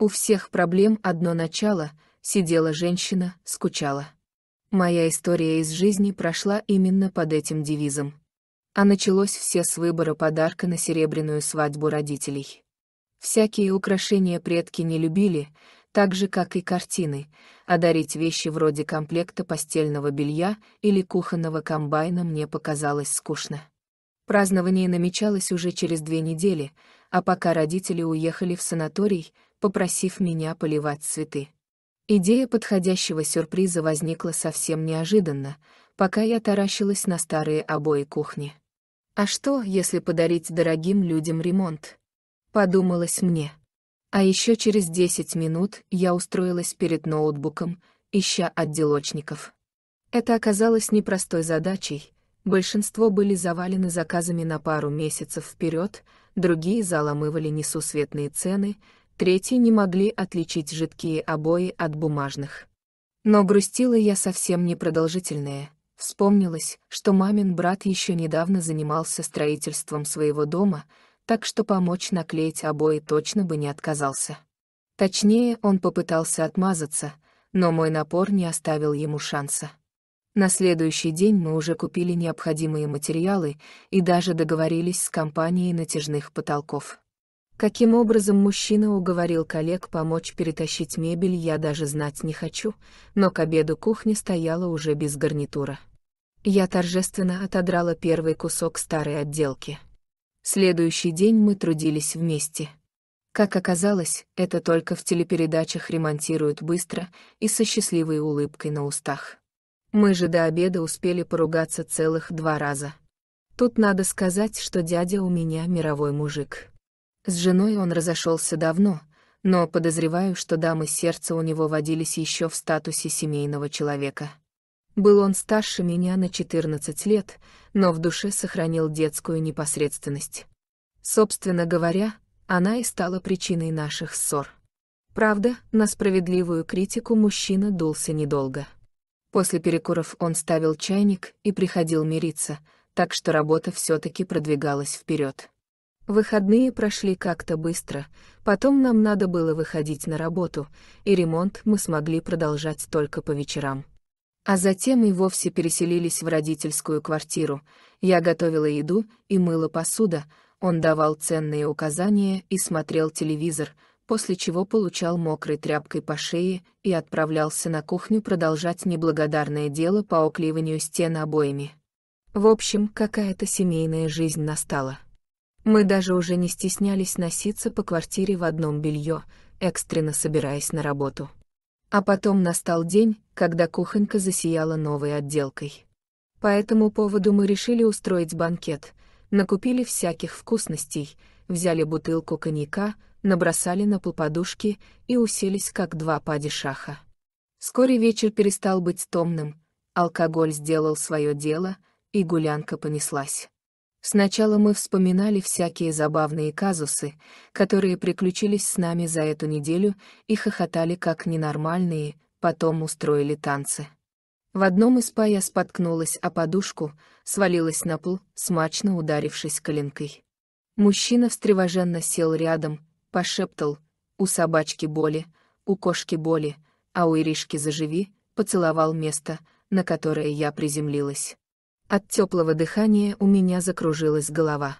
У всех проблем одно начало, сидела женщина, скучала. Моя история из жизни прошла именно под этим девизом. А началось все с выбора подарка на серебряную свадьбу родителей. Всякие украшения предки не любили, так же, как и картины, а дарить вещи вроде комплекта постельного белья или кухонного комбайна мне показалось скучно. Празднование намечалось уже через две недели, а пока родители уехали в санаторий, попросив меня поливать цветы. Идея подходящего сюрприза возникла совсем неожиданно, пока я таращилась на старые обои кухни. А что, если подарить дорогим людям ремонт? Подумалось мне. А еще через десять минут я устроилась перед ноутбуком, ища отделочников. Это оказалось непростой задачей. Большинство были завалены заказами на пару месяцев вперед, другие заломывали несусветные цены, третьи не могли отличить жидкие обои от бумажных. Но грустила я совсем непродолжительная. Вспомнилось, что мамин брат еще недавно занимался строительством своего дома, так что помочь наклеить обои точно бы не отказался. Точнее, он попытался отмазаться, но мой напор не оставил ему шанса. На следующий день мы уже купили необходимые материалы и даже договорились с компанией натяжных потолков. Каким образом мужчина уговорил коллег помочь перетащить мебель, я даже знать не хочу, но к обеду кухня стояла уже без гарнитура. Я торжественно отодрала первый кусок старой отделки. Следующий день мы трудились вместе. Как оказалось, это только в телепередачах ремонтируют быстро и со счастливой улыбкой на устах. Мы же до обеда успели поругаться целых два раза. Тут надо сказать, что дядя у меня мировой мужик. С женой он разошелся давно, но подозреваю, что дамы сердца у него водились еще в статусе семейного человека. Был он старше меня на 14 лет, но в душе сохранил детскую непосредственность. Собственно говоря, она и стала причиной наших ссор. Правда, на справедливую критику мужчина дулся недолго. После перекуров он ставил чайник и приходил мириться, так что работа все таки продвигалась вперед. Выходные прошли как-то быстро, потом нам надо было выходить на работу, и ремонт мы смогли продолжать только по вечерам. А затем и вовсе переселились в родительскую квартиру. Я готовила еду и мыла посуда, он давал ценные указания и смотрел телевизор, после чего получал мокрой тряпкой по шее и отправлялся на кухню продолжать неблагодарное дело по оклеиванию стен обоями. В общем, какая-то семейная жизнь настала. Мы даже уже не стеснялись носиться по квартире в одном белье, экстренно собираясь на работу. А потом настал день, когда кухонька засияла новой отделкой. По этому поводу мы решили устроить банкет, накупили всяких вкусностей, взяли бутылку коньяка, набросали на пол подушки и уселись как два падишаха. шаха. Вскоре вечер перестал быть томным, алкоголь сделал свое дело, и гулянка понеслась. Сначала мы вспоминали всякие забавные казусы, которые приключились с нами за эту неделю и хохотали как ненормальные, потом устроили танцы. В одном из па я споткнулась о подушку, свалилась на пол, смачно ударившись коленкой. Мужчина встревоженно сел рядом, пошептал «У собачки боли, у кошки боли, а у Иришки заживи», поцеловал место, на которое я приземлилась. От теплого дыхания у меня закружилась голова.